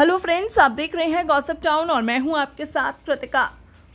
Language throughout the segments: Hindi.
हेलो फ्रेंड्स आप देख रहे हैं गॉसअप टाउन और मैं हूं आपके साथ कृतिका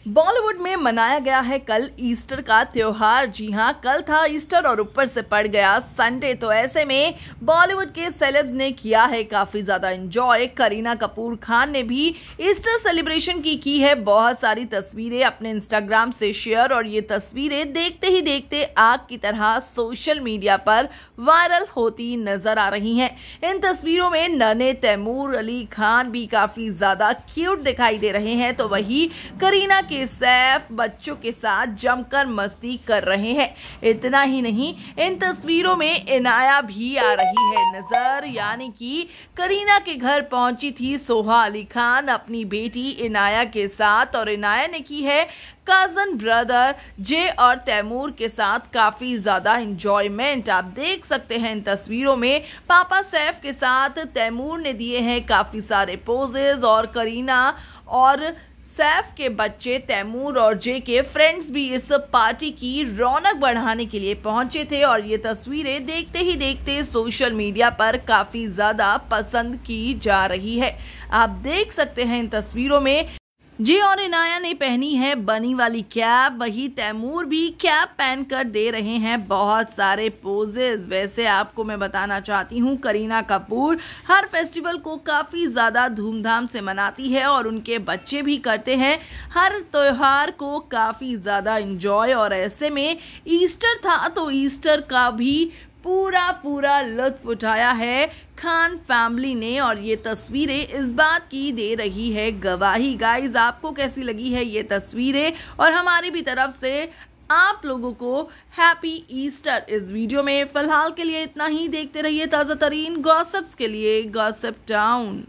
बॉलीवुड में मनाया गया है कल ईस्टर का त्योहार जी हाँ कल था ईस्टर और ऊपर से पड़ गया संडे तो ऐसे में बॉलीवुड के सेलेब्स ने किया है काफी ज्यादा एंजॉय करीना कपूर खान ने भी ईस्टर सेलिब्रेशन की की है बहुत सारी तस्वीरें अपने इंस्टाग्राम से शेयर और ये तस्वीरें देखते ही देखते आग की तरह सोशल मीडिया पर वायरल होती नजर आ रही है इन तस्वीरों में नने तैमूर अली खान भी काफी ज्यादा क्यूट दिखाई दे रहे हैं तो वही करीना कि सैफ बच्चों के साथ जमकर मस्ती कर रहे हैं इतना ही नहीं इन तस्वीरों में इनाया भी आ रही है नज़र यानी कि करीना के घर पहुंची थी सोहा अली खान अपनी बेटी इनाया के साथ और इनाया ने की है कज़न ब्रदर जे और तैमूर के साथ काफ़ी ज़्यादा इंजॉयमेंट आप देख सकते हैं इन तस्वीरों में पापा सैफ के साथ तैमूर ने दिए हैं काफ़ी सारे पोजेज और करीना और सैफ के बच्चे तैमूर और जे के फ्रेंड्स भी इस पार्टी की रौनक बढ़ाने के लिए पहुंचे थे और ये तस्वीरें देखते ही देखते सोशल मीडिया पर काफी ज्यादा पसंद की जा रही है आप देख सकते हैं इन तस्वीरों में जी और इनाया ने पहनी है बनी वाली कैप वही तैमूर भी कैप पहन कर दे रहे हैं बहुत सारे पोजेज वैसे आपको मैं बताना चाहती हूँ करीना कपूर हर फेस्टिवल को काफ़ी ज़्यादा धूमधाम से मनाती है और उनके बच्चे भी करते हैं हर त्यौहार को काफ़ी ज़्यादा इंजॉय और ऐसे में ईस्टर था तो ईस्टर का भी पूरा पूरा लुत्फ उठाया है खान फैमिली ने और ये तस्वीरें इस बात की दे रही है गवाही गाइज आपको कैसी लगी है ये तस्वीरें और हमारी भी तरफ से आप लोगों को हैप्पी ईस्टर इस वीडियो में फिलहाल के लिए इतना ही देखते रहिए ताज़ा तरीन गॉसप्स के लिए गॉसप टाउन